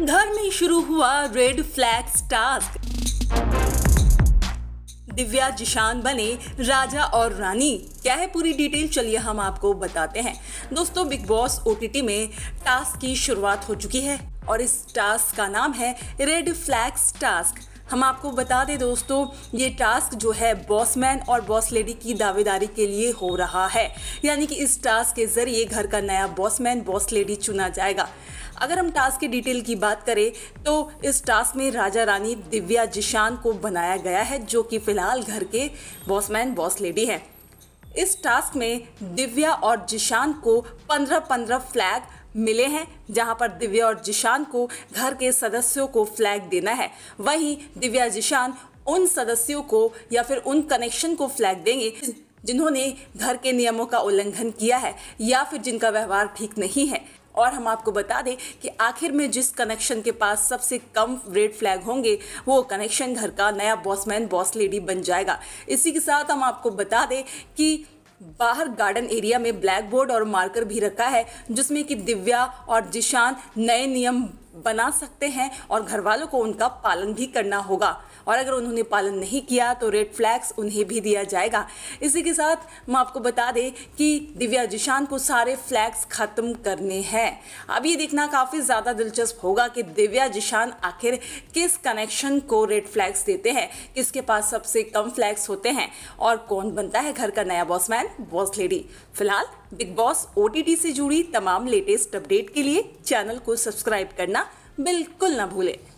घर में शुरू हुआ red flags task Divya Zeeshan बने राजा और रानी क्या है पूरी डिटेल चलिए हम आपको बताते हैं दोस्तों बिग बॉस ओ में टास्क की शुरुआत हो चुकी है और इस टास्क का नाम है रेड फ्लैग्स टास्क हम आपको बता दें दोस्तों ये टास्क जो है बॉसमैन और बॉस लेडी की दावेदारी के लिए हो रहा है यानी कि इस टास्क के ज़रिए घर का नया बॉसमैन बॉस लेडी चुना जाएगा अगर हम टास्क की डिटेल की बात करें तो इस टास्क में राजा रानी दिव्या जिशान को बनाया गया है जो कि फ़िलहाल घर के बॉसमैन बॉस लेडी हैं इस टास्क में दिव्या और जिशान को पंद्रह पंद्रह फ्लैग मिले हैं जहां पर दिव्या और जिशान को घर के सदस्यों को फ्लैग देना है वहीं दिव्या जिशान उन सदस्यों को या फिर उन कनेक्शन को फ्लैग देंगे जिन्होंने घर के नियमों का उल्लंघन किया है या फिर जिनका व्यवहार ठीक नहीं है और हम आपको बता दें कि आखिर में जिस कनेक्शन के पास सबसे कम रेड फ्लैग होंगे वो कनेक्शन घर का नया बॉसमैन बॉस लेडी बन जाएगा इसी के साथ हम आपको बता दें कि बाहर गार्डन एरिया में ब्लैक बोर्ड और मार्कर भी रखा है जिसमें कि दिव्या और जिशान नए नियम बना सकते हैं और घर वालों को उनका पालन भी करना होगा और अगर उन्होंने पालन नहीं किया तो रेड फ्लैग्स उन्हें भी दिया जाएगा इसी के साथ हम आपको बता दें कि दिव्या जिशान को सारे फ्लैग्स खत्म करने हैं अब ये देखना काफ़ी ज़्यादा दिलचस्प होगा कि दिव्या जिशान आखिर किस कनेक्शन को रेड फ्लैग्स देते हैं किसके पास सबसे कम फ्लैग्स होते हैं और कौन बनता है घर का नया बॉसमैन बॉस लेडी फिलहाल बिग बॉस ओ से जुड़ी तमाम लेटेस्ट अपडेट के लिए चैनल को सब्सक्राइब करना बिल्कुल ना भूलें